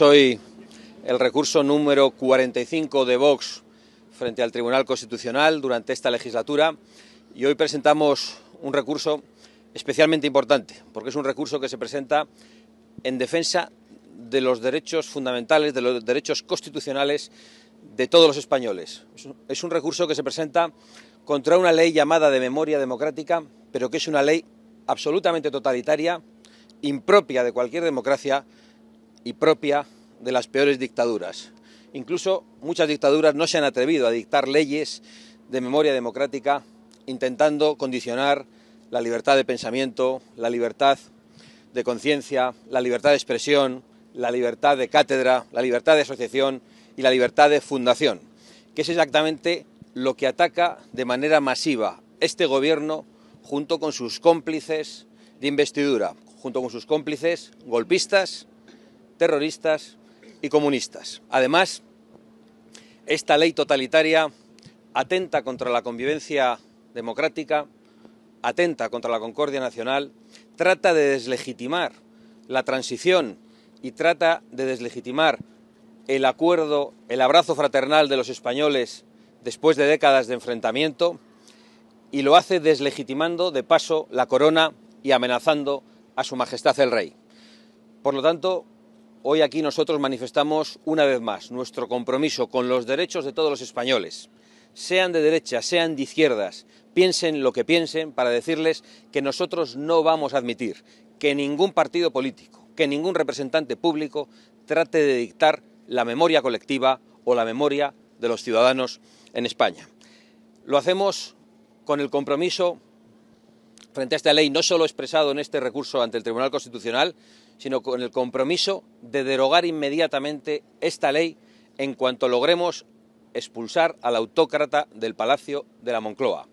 hoy el recurso número 45 de Vox frente al Tribunal Constitucional durante esta legislatura y hoy presentamos un recurso especialmente importante porque es un recurso que se presenta en defensa de los derechos fundamentales, de los derechos constitucionales de todos los españoles. Es un recurso que se presenta contra una ley llamada de memoria democrática, pero que es una ley absolutamente totalitaria, impropia de cualquier democracia y propia de las peores dictaduras. Incluso muchas dictaduras no se han atrevido a dictar leyes de memoria democrática intentando condicionar la libertad de pensamiento, la libertad de conciencia, la libertad de expresión, la libertad de cátedra, la libertad de asociación y la libertad de fundación, que es exactamente lo que ataca de manera masiva este gobierno junto con sus cómplices de investidura, junto con sus cómplices golpistas terroristas y comunistas. Además, esta ley totalitaria atenta contra la convivencia democrática, atenta contra la concordia nacional, trata de deslegitimar la transición y trata de deslegitimar el acuerdo, el abrazo fraternal de los españoles después de décadas de enfrentamiento y lo hace deslegitimando de paso la corona y amenazando a su Majestad el Rey. Por lo tanto, hoy aquí nosotros manifestamos una vez más nuestro compromiso con los derechos de todos los españoles, sean de derecha, sean de izquierdas, piensen lo que piensen, para decirles que nosotros no vamos a admitir que ningún partido político, que ningún representante público trate de dictar la memoria colectiva o la memoria de los ciudadanos en España. Lo hacemos con el compromiso frente a esta ley, no solo expresado en este recurso ante el Tribunal Constitucional, sino con el compromiso de derogar inmediatamente esta ley en cuanto logremos expulsar al autócrata del Palacio de la Moncloa.